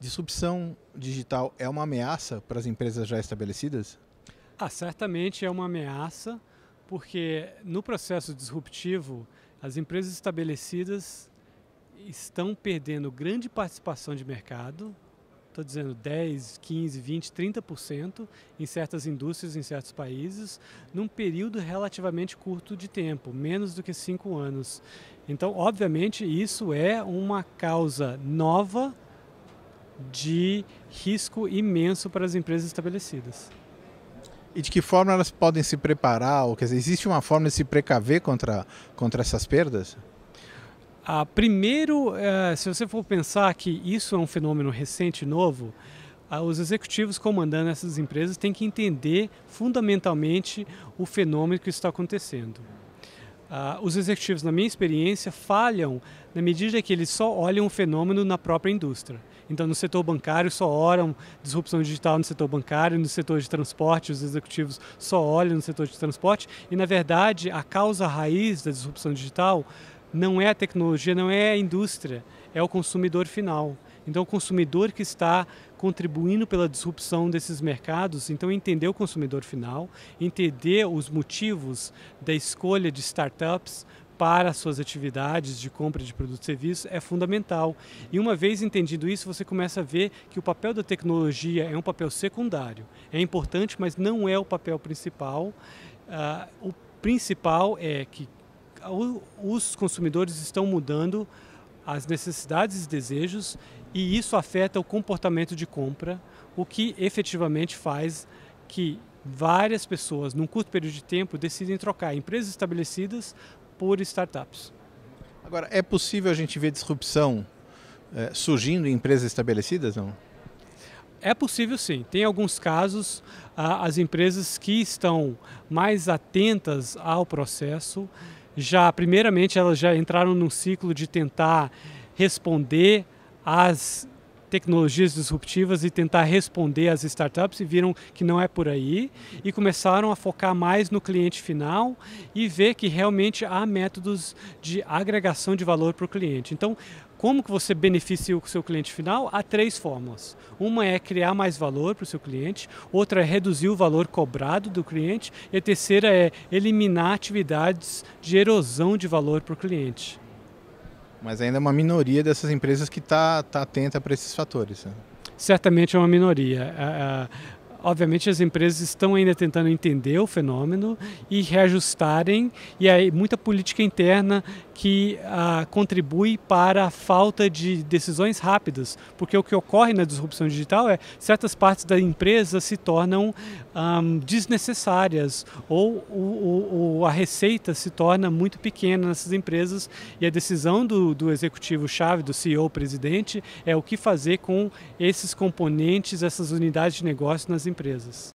Disrupção digital é uma ameaça para as empresas já estabelecidas? Ah, certamente é uma ameaça, porque no processo disruptivo, as empresas estabelecidas estão perdendo grande participação de mercado, estou dizendo 10, 15, 20, 30% em certas indústrias, em certos países, num período relativamente curto de tempo, menos do que cinco anos. Então, obviamente, isso é uma causa nova de risco imenso para as empresas estabelecidas. E de que forma elas podem se preparar? Ou, quer dizer, existe uma forma de se precaver contra, contra essas perdas? Ah, primeiro, eh, se você for pensar que isso é um fenômeno recente, novo, ah, os executivos comandando essas empresas têm que entender fundamentalmente o fenômeno que está acontecendo. Uh, os executivos, na minha experiência, falham na medida que eles só olham o fenômeno na própria indústria. Então, no setor bancário, só olham disrupção digital no setor bancário, no setor de transporte, os executivos só olham no setor de transporte. E, na verdade, a causa raiz da disrupção digital não é a tecnologia, não é a indústria, é o consumidor final. Então, o consumidor que está contribuindo pela disrupção desses mercados, então entender o consumidor final, entender os motivos da escolha de startups para suas atividades de compra de produtos e serviços é fundamental. E uma vez entendido isso, você começa a ver que o papel da tecnologia é um papel secundário. É importante, mas não é o papel principal. Uh, o principal é que os consumidores estão mudando as necessidades e desejos, e isso afeta o comportamento de compra, o que efetivamente faz que várias pessoas, num curto período de tempo, decidem trocar empresas estabelecidas por startups. Agora, é possível a gente ver disrupção é, surgindo em empresas estabelecidas, não? É possível sim. Tem alguns casos, ah, as empresas que estão mais atentas ao processo, já, primeiramente, elas já entraram num ciclo de tentar responder às tecnologias disruptivas e tentar responder às startups e viram que não é por aí e começaram a focar mais no cliente final e ver que realmente há métodos de agregação de valor para o cliente. Então, como que você beneficia o seu cliente final? Há três formas. Uma é criar mais valor para o seu cliente, outra é reduzir o valor cobrado do cliente e a terceira é eliminar atividades de erosão de valor para o cliente. Mas ainda é uma minoria dessas empresas que está tá atenta para esses fatores. Né? Certamente é uma minoria. É, é, obviamente as empresas estão ainda tentando entender o fenômeno e reajustarem e aí muita política interna que ah, contribui para a falta de decisões rápidas porque o que ocorre na disrupção digital é certas partes da empresa se tornam desnecessárias ou o, o, o a receita se torna muito pequena nessas empresas e a decisão do, do executivo-chave, do CEO, presidente, é o que fazer com esses componentes, essas unidades de negócio nas empresas.